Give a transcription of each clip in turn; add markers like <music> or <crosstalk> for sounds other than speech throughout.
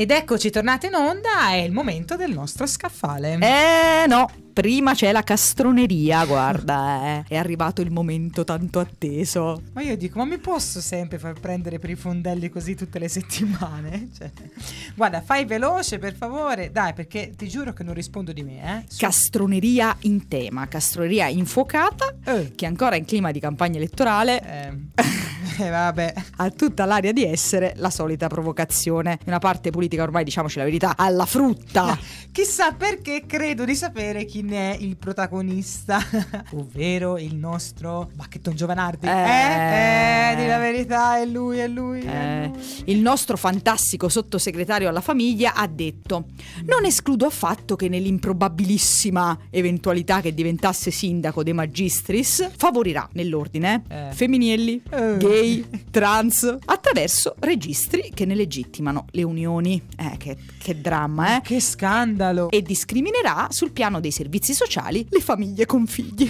Ed eccoci tornate in onda, è il momento del nostro scaffale. Eh no, prima c'è la castroneria, guarda, eh. è arrivato il momento tanto atteso. Ma io dico, ma mi posso sempre far prendere per i fondelli così tutte le settimane? <laughs> Cioè, guarda, fai veloce per favore, dai, perché ti giuro che non rispondo di me. Eh. Castroneria in tema, castroneria infuocata, eh. che ancora in clima di campagna elettorale. Eh. <laughs> Eh, vabbè. Ha tutta l'aria di essere la solita provocazione. Una parte politica ormai, diciamoci la verità, alla frutta. <laughs> Chissà perché credo di sapere chi ne è il protagonista, <laughs> ovvero il nostro Bacchetton Giovanardi. Eh. eh, eh, di la verità, è lui, è lui, eh. è lui. Il nostro fantastico sottosegretario alla famiglia ha detto: Non escludo affatto che nell'improbabilissima eventualità che diventasse sindaco dei Magistris, favorirà nell'ordine eh. eh. femminilli, eh. gay gay, trans, attraverso registri che ne legittimano le unioni. Eh, che, che dramma, eh? Che scandalo! E discriminerà sul piano dei servizi sociali le famiglie con figli.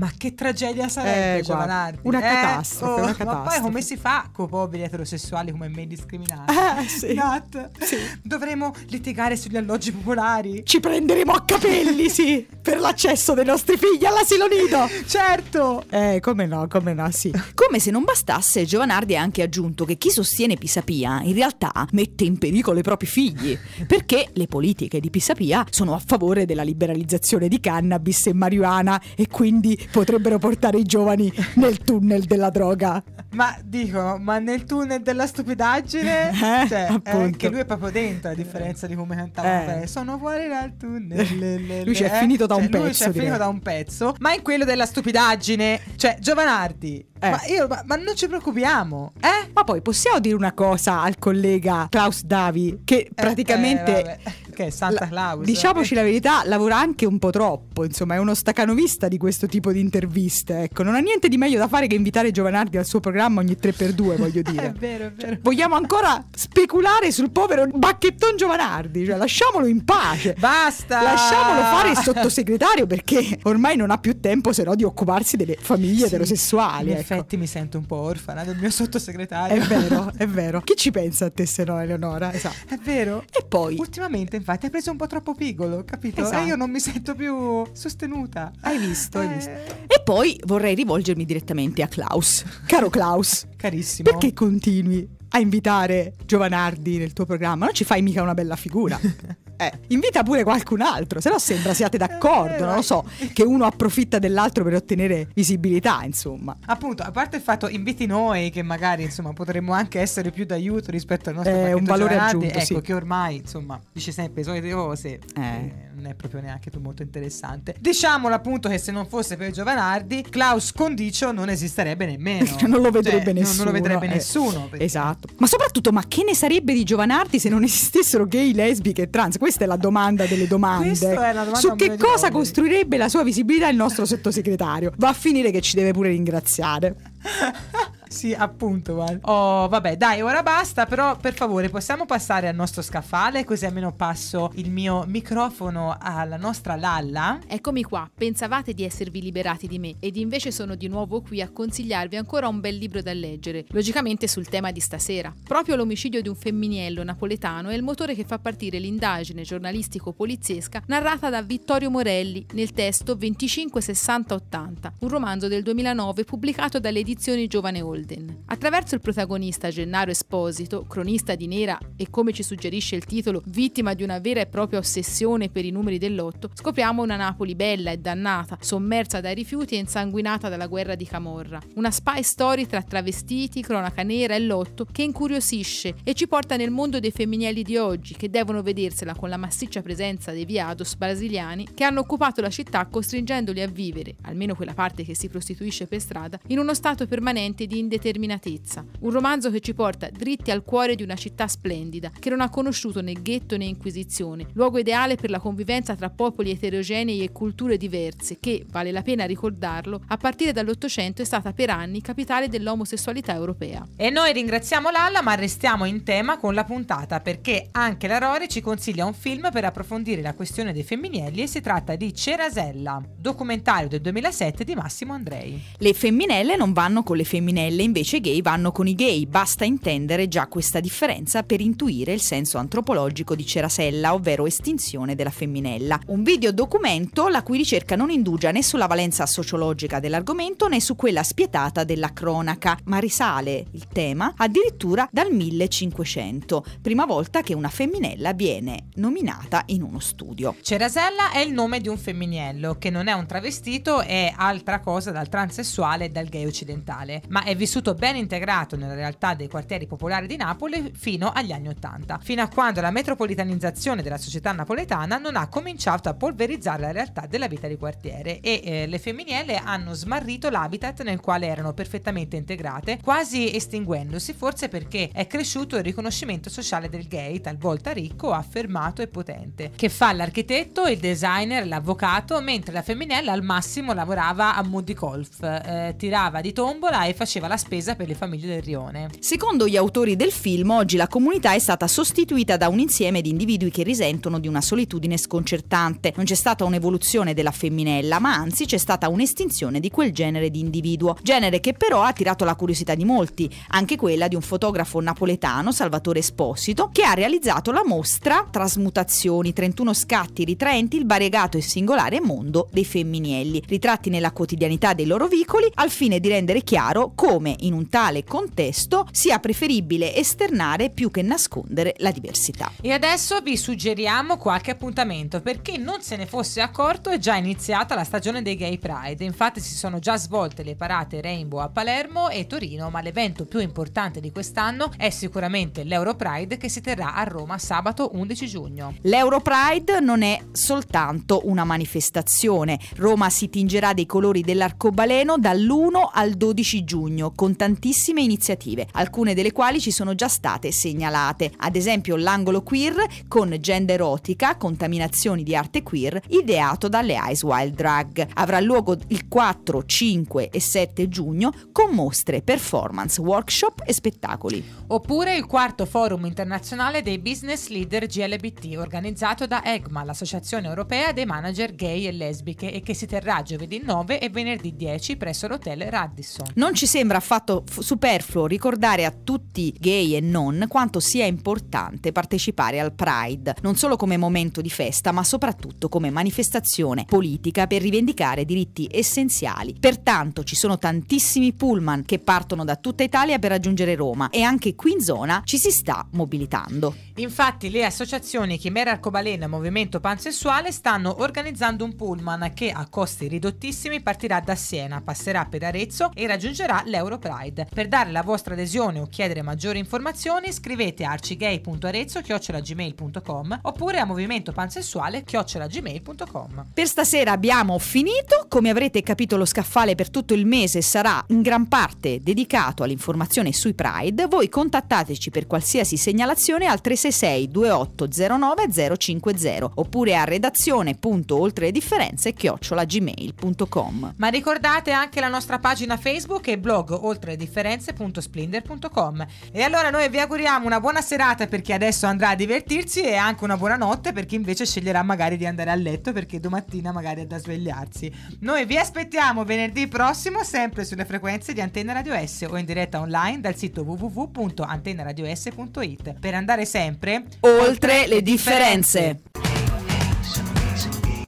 Ma che tragedia sarebbe, eh, Giovanardi? Una, eh, catastrofe, oh, una catastrofe. Ma poi come si fa con poveri eterosessuali come me discriminati? <laughs> Eh, sì. Not. sì. Dovremo litigare sugli alloggi popolari. Ci prenderemo a capelli, sì, per l'accesso dei nostri figli all'asilo nido. certo. Eh, come no, come no, sì. Come se non bastasse, Giovanardi ha anche aggiunto che chi sostiene Pisapia in realtà mette in pericolo i propri figli, perché le politiche di Pisapia sono a favore della liberalizzazione di cannabis e marijuana e quindi potrebbero portare i giovani nel tunnel della droga. Ma dico, ma nel tunnel della stupidaggine, eh, cioè, eh, anche lui è proprio dentro, a differenza di come cantava eh. Sono fuori dal tunnel. lui c'è eh? finito da un cioè, pezzo. Lui è finito da un pezzo, ma in quello della stupidaggine, cioè Giovanardi eh. Ma, io, ma, ma, non ci preoccupiamo, eh? Ma poi possiamo dire una cosa al collega Klaus Davi, che eh, praticamente. Eh, che è Santa Claus. La, diciamoci la verità, lavora anche un po' troppo. Insomma, è uno stacanovista di questo tipo di interviste. Ecco, non ha niente di meglio da fare che invitare Giovanardi al suo programma ogni 3x2, voglio <laughs> dire. è vero, è vero. Cioè, vogliamo ancora speculare sul povero Bacchetton Giovanardi. Cioè, lasciamolo in pace. Basta! Lasciamolo fare il sottosegretario perché ormai non ha più tempo, se no, di occuparsi delle famiglie sì. eterosessuali. Ecco effetti ecco. mi sento un po' orfana del mio sottosegretario. È vero, <laughs> è vero. Chi ci pensa a te se no, Eleonora? Esatto. È vero. E poi... Ultimamente, infatti, hai preso un po' troppo pigolo, capito? Esatto. E io esatto. non mi sento più sostenuta. Hai visto, eh... hai visto. E poi vorrei rivolgermi direttamente a Klaus. Caro Klaus. Carissimo. Perché continui a invitare Giovanardi nel tuo programma? Non ci fai mica una bella figura. <laughs> eh, invita pure qualcun altro, se no sembra siate eh, d'accordo, eh, non lo so, che uno approfitta dell'altro per ottenere visibilità, insomma. Appunto, a parte il fatto inviti noi che magari, insomma, potremmo anche essere più d'aiuto rispetto al nostro eh, un valore giornate, aggiunto, ecco sì. che ormai, insomma, dice sempre solite cose. Eh. eh non è proprio neanche più molto interessante. Diciamolo appunto che se non fosse per Giovanardi, Klaus Condicio non esisterebbe nemmeno. <laughs> non lo vedrebbe cioè, nessuno. Non lo vedrebbe eh. nessuno. Perché... Esatto. Ma soprattutto, ma che ne sarebbe di Giovanardi se non esistessero gay, lesbiche e trans? Questa è la domanda delle domande. Questa è la domanda Su che cosa costruirebbe la sua visibilità il nostro sottosegretario? Va a finire che ci deve pure ringraziare. <laughs> Sì, appunto, Val. Oh, vabbè, dai, ora basta, però per favore possiamo passare al nostro scaffale così almeno passo il mio microfono alla nostra Lalla. Eccomi qua, pensavate di esservi liberati di me ed invece sono di nuovo qui a consigliarvi ancora un bel libro da leggere, logicamente sul tema di stasera. Proprio l'omicidio di un femminiello napoletano è il motore che fa partire l'indagine giornalistico-poliziesca narrata da Vittorio Morelli nel testo 256080, un romanzo del 2009 pubblicato dalle edizioni Giovane Oltre. Holden. Attraverso il protagonista Gennaro Esposito, cronista di Nera e come ci suggerisce il titolo, vittima di una vera e propria ossessione per i numeri dell'otto, scopriamo una Napoli bella e dannata, sommersa dai rifiuti e insanguinata dalla guerra di Camorra. Una spy story tra travestiti, cronaca nera e lotto che incuriosisce e ci porta nel mondo dei femminili di oggi che devono vedersela con la massiccia presenza dei viados brasiliani che hanno occupato la città costringendoli a vivere, almeno quella parte che si prostituisce per strada, in uno stato permanente di indipendenza indeterminatezza. Un romanzo che ci porta dritti al cuore di una città splendida, che non ha conosciuto né ghetto né inquisizione, luogo ideale per la convivenza tra popoli eterogenei e culture diverse, che, vale la pena ricordarlo, a partire dall'Ottocento è stata per anni capitale dell'omosessualità europea. E noi ringraziamo Lalla, ma restiamo in tema con la puntata, perché anche la Rory ci consiglia un film per approfondire la questione dei femminelli e si tratta di Cerasella, documentario del 2007 di Massimo Andrei. Le femminelle non vanno con le femminelle quelle invece gay vanno con i gay, basta intendere già questa differenza per intuire il senso antropologico di Cerasella, ovvero estinzione della femminella. Un video documento la cui ricerca non indugia né sulla valenza sociologica dell'argomento né su quella spietata della cronaca, ma risale il tema addirittura dal 1500, prima volta che una femminella viene nominata in uno studio. Cerasella è il nome di un femminiello, che non è un travestito, è altra cosa dal transessuale e dal gay occidentale, ma è vissuto vissuto ben integrato nella realtà dei quartieri popolari di Napoli fino agli anni Ottanta, fino a quando la metropolitanizzazione della società napoletana non ha cominciato a polverizzare la realtà della vita di quartiere e eh, le femminelle hanno smarrito l'habitat nel quale erano perfettamente integrate, quasi estinguendosi, forse perché è cresciuto il riconoscimento sociale del gay, talvolta ricco, affermato e potente, che fa l'architetto, il designer, l'avvocato, mentre la femminella al massimo lavorava a Moody Golf, eh, tirava di tombola e faceva la spesa per le famiglie del rione. Secondo gli autori del film, oggi la comunità è stata sostituita da un insieme di individui che risentono di una solitudine sconcertante. Non c'è stata un'evoluzione della femminella, ma anzi c'è stata un'estinzione di quel genere di individuo, genere che però ha attirato la curiosità di molti, anche quella di un fotografo napoletano, Salvatore Esposito, che ha realizzato la mostra Trasmutazioni, 31 scatti ritraenti il variegato e singolare mondo dei femminielli, ritratti nella quotidianità dei loro vicoli al fine di rendere chiaro come come in un tale contesto sia preferibile esternare più che nascondere la diversità. E adesso vi suggeriamo qualche appuntamento perché non se ne fosse accorto è già iniziata la stagione dei Gay Pride. Infatti si sono già svolte le parate Rainbow a Palermo e Torino, ma l'evento più importante di quest'anno è sicuramente l'Euro Pride che si terrà a Roma sabato 11 giugno. L'Euro Pride non è soltanto una manifestazione. Roma si tingerà dei colori dell'arcobaleno dall'1 al 12 giugno con tantissime iniziative, alcune delle quali ci sono già state segnalate, ad esempio l'angolo queer con gender erotica, contaminazioni di arte queer, ideato dalle Ice Wild Drag. Avrà luogo il 4, 5 e 7 giugno con mostre, performance, workshop e spettacoli. Oppure il quarto forum internazionale dei business leader GLBT organizzato da EGMA, l'associazione europea dei manager gay e lesbiche e che si terrà giovedì 9 e venerdì 10 presso l'hotel Radisson. Non ci sembra fatto superfluo ricordare a tutti, gay e non, quanto sia importante partecipare al Pride, non solo come momento di festa, ma soprattutto come manifestazione politica per rivendicare diritti essenziali. Pertanto ci sono tantissimi pullman che partono da tutta Italia per raggiungere Roma e anche qui in zona ci si sta mobilitando. Infatti le associazioni Chimera Arcobaleno e Movimento Pansessuale stanno organizzando un pullman che a costi ridottissimi partirà da Siena, passerà per Arezzo e raggiungerà l'Euro Europride. Per dare la vostra adesione o chiedere maggiori informazioni scrivete a arcigay.arezzo.gmail.com oppure a movimento pansessuale Per stasera abbiamo finito, come avrete capito lo scaffale per tutto il mese sarà in gran parte dedicato all'informazione sui Pride, voi contattateci per qualsiasi segnalazione al 366 2809 050 oppure a redazione.oltredifferenze gmail.com. Ma ricordate anche la nostra pagina Facebook e blog oltre le differenze.splinder.com. E allora noi vi auguriamo una buona serata per chi adesso andrà a divertirsi e anche una buona notte per chi invece sceglierà magari di andare a letto perché domattina magari è da svegliarsi. Noi vi aspettiamo venerdì prossimo sempre sulle frequenze di Antenna Radio S o in diretta online dal sito www.antennaradios.it per andare sempre oltre le differenze.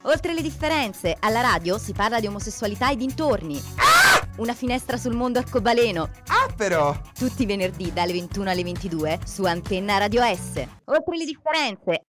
Oltre le differenze, alla radio si parla di omosessualità e dintorni. Una finestra sul mondo arcobaleno. Ah però! Tutti i venerdì dalle 21 alle 22 su Antenna Radio S. Oltre le differenze,